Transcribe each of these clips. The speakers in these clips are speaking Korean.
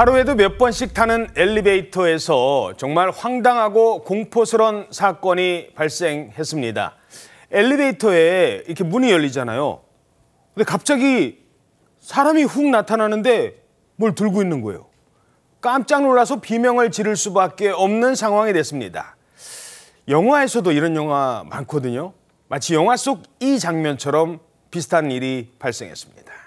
하루에도 몇 번씩 타는 엘리베이터에서 정말 황당하고 공포스러운 사건이 발생했습니다. 엘리베이터에 이렇게 문이 열리잖아요. 근데 갑자기 사람이 훅 나타나는데 뭘 들고 있는 거예요. 깜짝 놀라서 비명을 지를 수밖에 없는 상황이 됐습니다. 영화에서도 이런 영화 많거든요. 마치 영화 속 이 장면처럼 비슷한 일이 발생했습니다.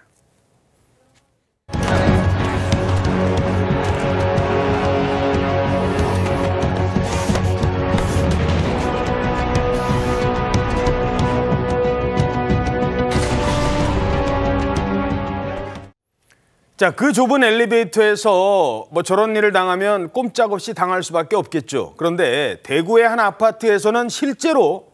자, 그 좁은 엘리베이터에서 뭐 저런 일을 당하면 꼼짝없이 당할 수밖에 없겠죠. 그런데 대구의 한 아파트에서는 실제로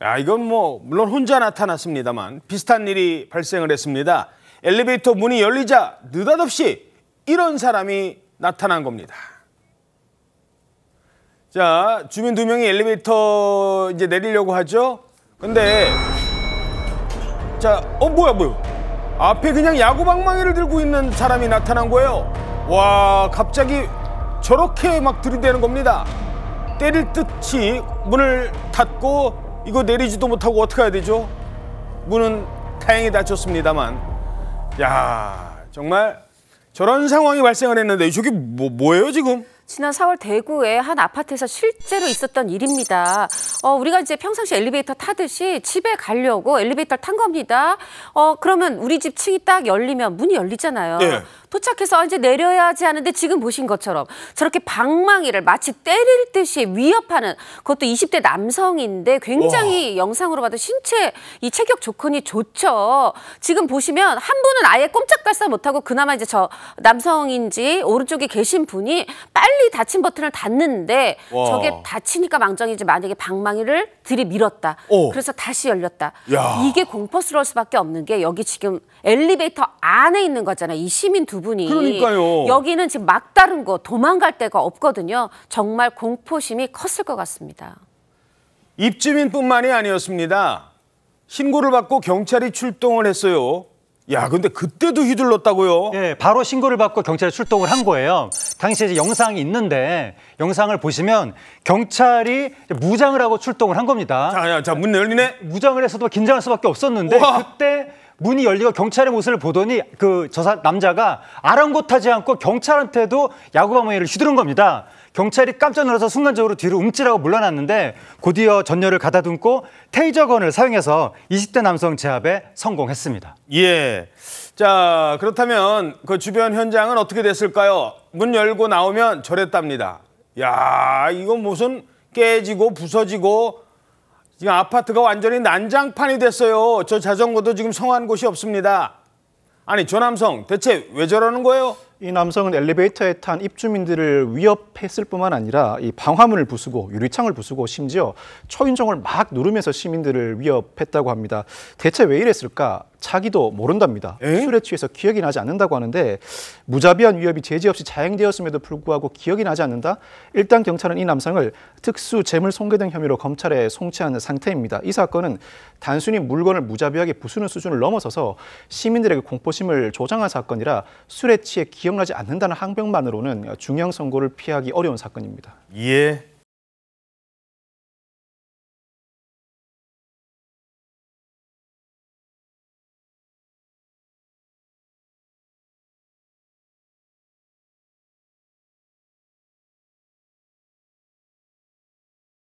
아, 이건 뭐 물론 혼자 나타났습니다만 비슷한 일이 발생을 했습니다. 엘리베이터 문이 열리자 느닷없이 이런 사람이 나타난 겁니다. 자, 주민 두 명이 엘리베이터 이제 내리려고 하죠. 근데 자, 어 뭐야 뭐야? 앞에 그냥 야구방망이를 들고 있는 사람이 나타난 거예요. 와 갑자기 저렇게 막 들이대는 겁니다. 때릴 듯이 문을 닫고 이거 내리지도 못하고 어떻게 해야 되죠? 문은 다행히 닫혔습니다만 야 정말 저런 상황이 발생을 했는데 저게 뭐, 뭐예요 지금? 지난 4월 대구의 한 아파트에서 실제로 있었던 일입니다. 어, 우리가 이제 평상시 엘리베이터 타듯이 집에 가려고 엘리베이터를 탄 겁니다. 어, 그러면 우리 집 층이 딱 열리면 문이 열리잖아요. 예. 도착해서 이제 내려야지 하는데 지금 보신 것처럼 저렇게 방망이를 마치 때릴 듯이 위협하는 그것도 20대 남성인데 굉장히 와. 영상으로 봐도 신체 이 체격 조건이 좋죠. 지금 보시면 한 분은 아예 꼼짝달싹 못하고 그나마 이제 저 남성인지 오른쪽에 계신 분이 빨리 닫힌 버튼을 닫는데 와. 저게 닫히니까 망정이지 만약에 방망이 방망이를 들이밀었다. 오. 그래서 다시 열렸다. 야. 이게 공포스러울 수밖에 없는 게 여기 지금 엘리베이터 안에 있는 거잖아요. 이 시민 두 분이. 그러니까요. 여기는 지금 막다른 거 도망갈 데가 없거든요. 정말 공포심이 컸을 것 같습니다. 입주민뿐만이 아니었습니다. 신고를 받고 경찰이 출동을 했어요. 야, 근데 그때도 휘둘렀다고요? 예, 바로 신고를 받고 경찰이 출동을 한 거예요. 당시에 이제 영상이 있는데 영상을 보시면 경찰이 무장을 하고 출동을 한 겁니다. 자, 야, 자, 문 열리네. 무장을 해서도 긴장할 수밖에 없었는데 우와. 그때 문이 열리고 경찰의 모습을 보더니 그 저사 남자가 아랑곳하지 않고 경찰한테도 야구방망이를 휘두른 겁니다. 경찰이 깜짝 놀라서 순간적으로 뒤로 움찔하고 물러났는데 곧이어 전열을 가다듬고 테이저건을 사용해서 20대 남성 제압에 성공했습니다. 예. 자, 그렇다면 그 주변 현장은 어떻게 됐을까요? 문 열고 나오면 저랬답니다. 야, 이건 무슨 깨지고 부서지고 지금 아파트가 완전히 난장판이 됐어요. 저 자전거도 지금 성한 곳이 없습니다. 아니, 저 남성 대체 왜 저러는 거예요? 이 남성은 엘리베이터에 탄 입주민들을 위협했을 뿐만 아니라 이 방화문을 부수고 유리창을 부수고 심지어 초인종을 막 누르면서 시민들을 위협했다고 합니다. 대체 왜 이랬을까? 자기도 모른답니다. 에? 예? 술에 취해서 기억이 나지 않는다고 하는데 무자비한 위협이 제재 없이 자행되었음에도 불구하고 기억이 나지 않는다? 일단 경찰은 이 남성을 특수 재물 손괴 등 혐의로 검찰에 송치한 상태입니다. 이 사건은 단순히 물건을 무자비하게 부수는 수준을 넘어서서 시민들에게 공포심을 조장한 사건이라 술에 취해 기억나지 않는다는 항변만으로는 중형 선고를 피하기 어려운 사건입니다. 예.